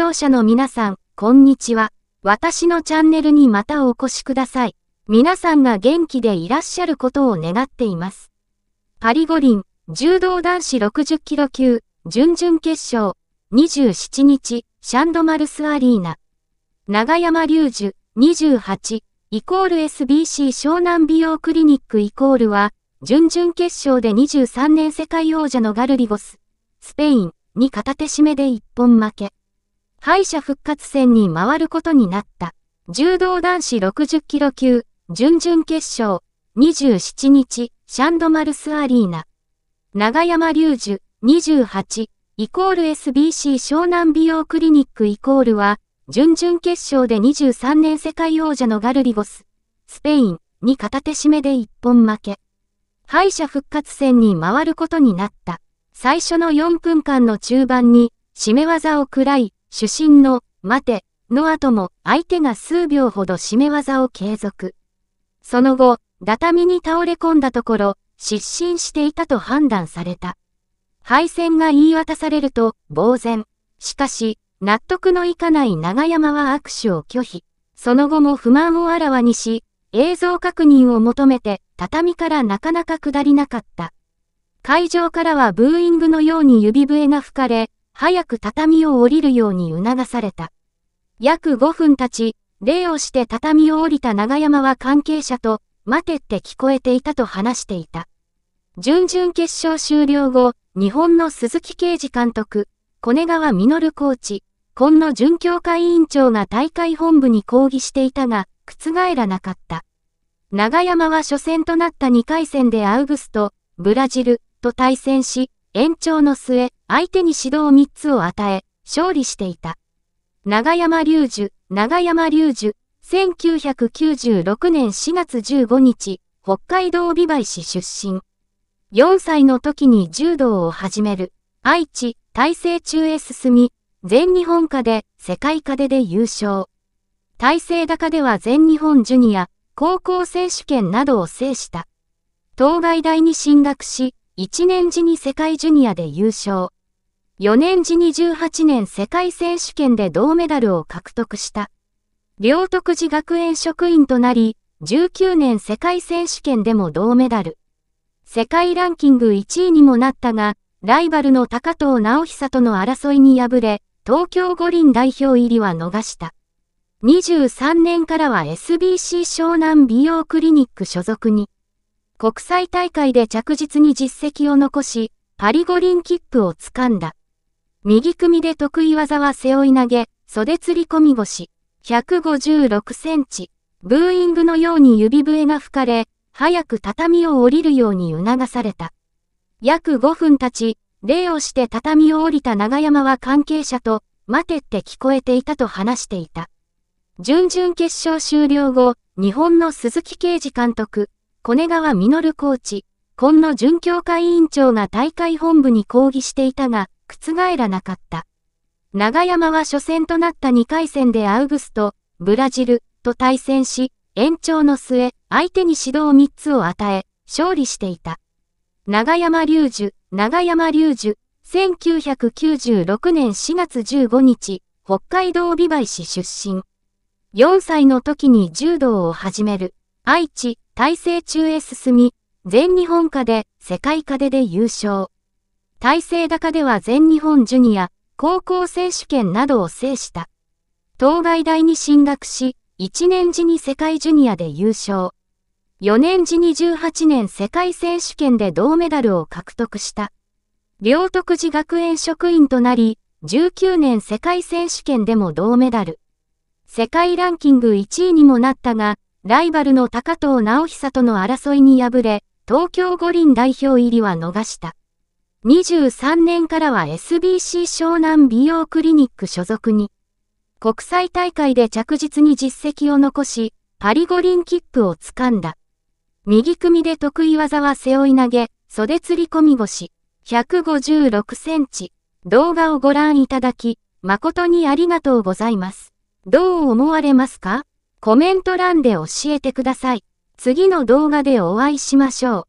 聴者の皆さん、こんにちは。私のチャンネルにまたお越しください。皆さんが元気でいらっしゃることを願っています。パリ五輪、柔道男子60キロ級、準々決勝、27日、シャンドマルスアリーナ。長山隆樹、28、イコール SBC 湘南美容クリニックイコールは、準々決勝で23年世界王者のガルリゴス、スペインに片手締めで一本負け。敗者復活戦に回ることになった。柔道男子60キロ級、準々決勝、27日、シャンドマルスアリーナ。長山隆樹、28、イコール SBC 湘南美容クリニックイコールは、準々決勝で23年世界王者のガルリゴス、スペインに片手締めで一本負け。敗者復活戦に回ることになった。最初の4分間の中盤に、締め技を喰らい、主審の、待て、の後も相手が数秒ほど締め技を継続。その後、畳に倒れ込んだところ、失神していたと判断された。敗戦が言い渡されると、呆然。しかし、納得のいかない長山は握手を拒否。その後も不満をあらわにし、映像確認を求めて、畳からなかなか下りなかった。会場からはブーイングのように指笛が吹かれ、早く畳を降りるように促された。約5分経ち、礼をして畳を降りた長山は関係者と、待てって聞こえていたと話していた。準々決勝終了後、日本の鈴木啓治監督、小根川実コーチ、今野準教会委員長が大会本部に抗議していたが、覆らなかった。長山は初戦となった2回戦でアウグスト、ブラジルと対戦し、延長の末、相手に指導3つを与え、勝利していた。長山隆樹、長山隆樹、1996年4月15日、北海道美唄市出身。4歳の時に柔道を始める。愛知、大成中へ進み、全日本科で、世界科でで優勝。大成高では全日本ジュニア、高校選手権などを制した。東外大に進学し、1年時に世界ジュニアで優勝。4年時に18年世界選手権で銅メダルを獲得した。両徳寺学園職員となり、19年世界選手権でも銅メダル。世界ランキング1位にもなったが、ライバルの高藤直久との争いに敗れ、東京五輪代表入りは逃した。23年からは SBC 湘南美容クリニック所属に。国際大会で着実に実績を残し、パリ五輪切符をつかんだ。右組で得意技は背負い投げ、袖釣り込み腰、156センチ、ブーイングのように指笛が吹かれ、早く畳を降りるように促された。約5分経ち、礼をして畳を降りた長山は関係者と、待てって聞こえていたと話していた。準々決勝終了後、日本の鈴木啓治監督、小根川実コーチ、今野準教会委員長が大会本部に抗議していたが、覆らなかった。長山は初戦となった2回戦でアウグスト、ブラジルと対戦し、延長の末、相手に指導3つを与え、勝利していた。長山隆樹、長山隆樹、1996年4月15日、北海道美梅市出身。4歳の時に柔道を始める。愛知、体制中へ進み、全日本科で世界科でで優勝。体制高では全日本ジュニア、高校選手権などを制した。東外大に進学し、1年時に世界ジュニアで優勝。4年時に18年世界選手権で銅メダルを獲得した。両徳寺学園職員となり、19年世界選手権でも銅メダル。世界ランキング1位にもなったが、ライバルの高藤直久との争いに敗れ、東京五輪代表入りは逃した。23年からは SBC 湘南美容クリニック所属に、国際大会で着実に実績を残し、パリ五輪切符を掴んだ。右組みで得意技は背負い投げ、袖釣り込み腰、156センチ。動画をご覧いただき、誠にありがとうございます。どう思われますかコメント欄で教えてください。次の動画でお会いしましょう。